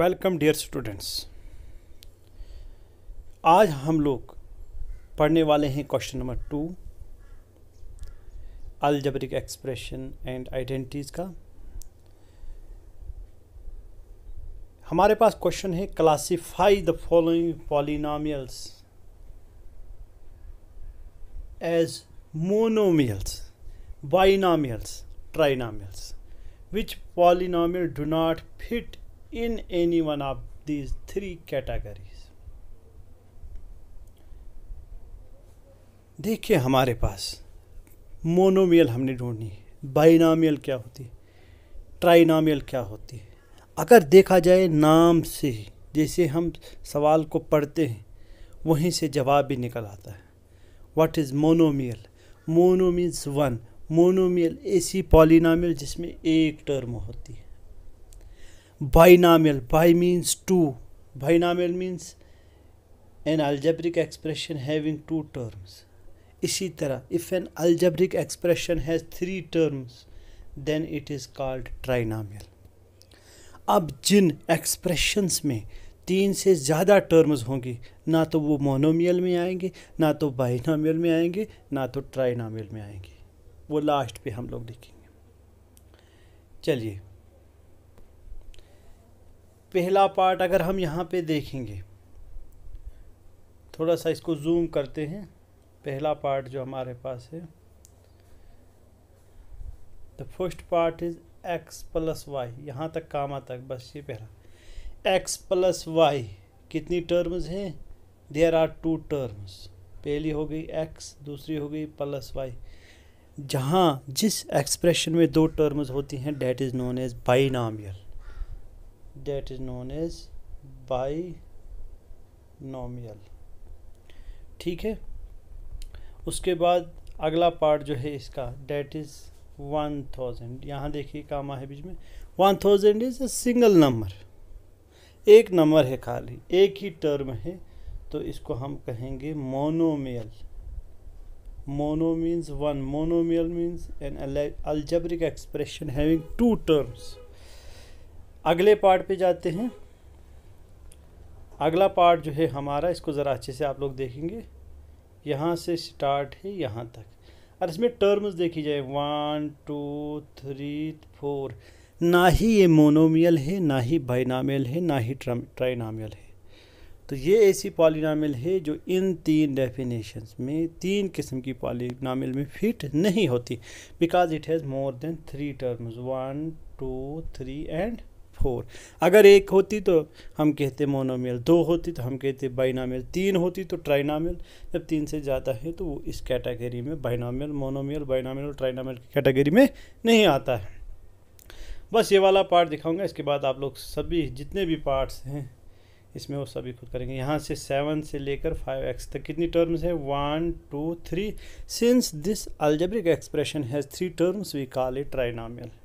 welcome dear students आज हम लोग पढ़ने वाले हैं question number two algebraic expression and identities का हमारे पास क्वेश्चन है classify the following polynomials as monomials binomials trinomials which polynomial do not fit in any one of these three categories देखिए हमारे पास मोनोमियल हमने ढूंढनी है बाइनामियल क्या होती है ट्राइनामियल क्या होती है अगर देखा जाए नाम से जैसे हम सवाल को पढ़ते हैं वहीं से जवाब भी निकल आता है what is monomial mono means one monomial ऐसी पॉलिनामियल जिसमें एक टर्म होती है binomial bi means two binomial means an algebraic expression having two terms इसी तरह if an algebraic expression has three terms then it is called trinomial अब जिन expressions में तीन से ज़्यादा टर्म्स होंगी ना तो वो मोनोमियल में आएंगे ना तो बाइनामियल में आएंगे ना तो ट्राइनामियल में आएंगे वो लास्ट पे हम लोग लिखेंगे चलिए पहला पार्ट अगर हम यहाँ पे देखेंगे थोड़ा सा इसको जूम करते हैं पहला पार्ट जो हमारे पास है the first part is X plus Y यहाँ तक कामा तक बस ये पहला एक्स प्लस वाई कितनी टर्म्स हैं देयर आर टू टर्म्स पहली हो गई एक्स दूसरी हो गई प्लस वाई जहाँ जिस एक्सप्रेशन में दो टर्म्स होती हैं that is known as bi that is known as binomial ठीक है उसके बाद अगला पार्ट जो है इसका डेट इज़ वन थाउजेंड यहाँ देखिए कामा है बीच में one thousand is a single number एक नंबर है खाली एक ही टर्म है तो इसको हम कहेंगे monomial mono means one monomial means an algebraic expression having two terms अगले पार्ट पे जाते हैं अगला पार्ट जो है हमारा इसको ज़रा अच्छे से आप लोग देखेंगे यहाँ से स्टार्ट है यहाँ तक और इसमें टर्म्स देखी जाए वन टू थ्री फोर ना ही ये मोनोमियल है ना ही बाइनामियल है ना ही ट्राइनामियल है तो ये ऐसी पॉलिनामियल है जो इन तीन डेफिनेशन में तीन किस्म की पॉलिनामियल में फिट नहीं होती because it has more than three terms one two three and four अगर एक होती तो हम कहते मोनोमियल दो होती तो हम कहते बाइनोमियल तीन होती तो ट्राइनोमियल जब तीन से ज़्यादा है तो वो इस कैटेगरी में बाइनोमियल मोनोमियल बाइनोमियल और ट्राइनोमियल की कैटेगरी में नहीं आता है बस ये वाला पार्ट दिखाऊंगा इसके बाद आप लोग सभी जितने भी पार्ट्स हैं इसमें वो सभी खुद करेंगे यहाँ से सेवन से लेकर फाइव एक्स तक कितनी टर्म्स हैं one two three since this algebraic expression has three terms we call it ट्राइनामियल